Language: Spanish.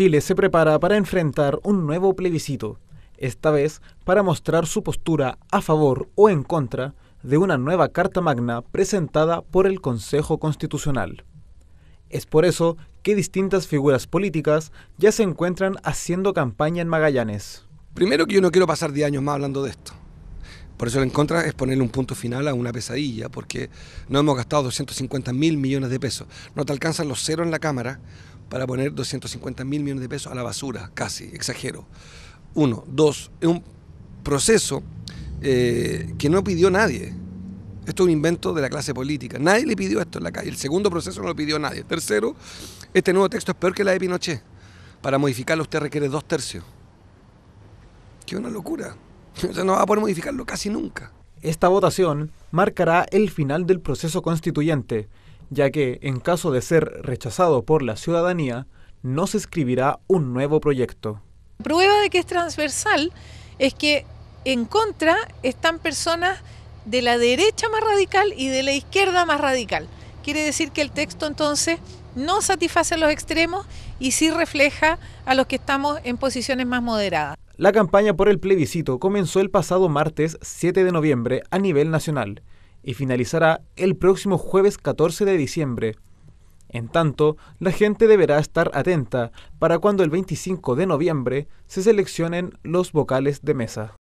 Chile se prepara para enfrentar un nuevo plebiscito, esta vez para mostrar su postura a favor o en contra de una nueva Carta Magna presentada por el Consejo Constitucional. Es por eso que distintas figuras políticas ya se encuentran haciendo campaña en Magallanes. Primero que yo no quiero pasar 10 años más hablando de esto. Por eso en contra es ponerle un punto final a una pesadilla, porque no hemos gastado 250 mil millones de pesos. No te alcanzan los ceros en la Cámara, para poner 250 mil millones de pesos a la basura, casi, exagero. Uno. Dos, es un proceso eh, que no pidió nadie. Esto es un invento de la clase política. Nadie le pidió esto en la calle. El segundo proceso no lo pidió nadie. Tercero, este nuevo texto es peor que la de Pinochet. Para modificarlo usted requiere dos tercios. ...qué una locura. O no va a poder modificarlo casi nunca. Esta votación marcará el final del proceso constituyente ya que en caso de ser rechazado por la ciudadanía, no se escribirá un nuevo proyecto. Prueba de que es transversal es que en contra están personas de la derecha más radical y de la izquierda más radical. Quiere decir que el texto entonces no satisface a los extremos y sí refleja a los que estamos en posiciones más moderadas. La campaña por el plebiscito comenzó el pasado martes 7 de noviembre a nivel nacional y finalizará el próximo jueves 14 de diciembre. En tanto, la gente deberá estar atenta para cuando el 25 de noviembre se seleccionen los vocales de mesa.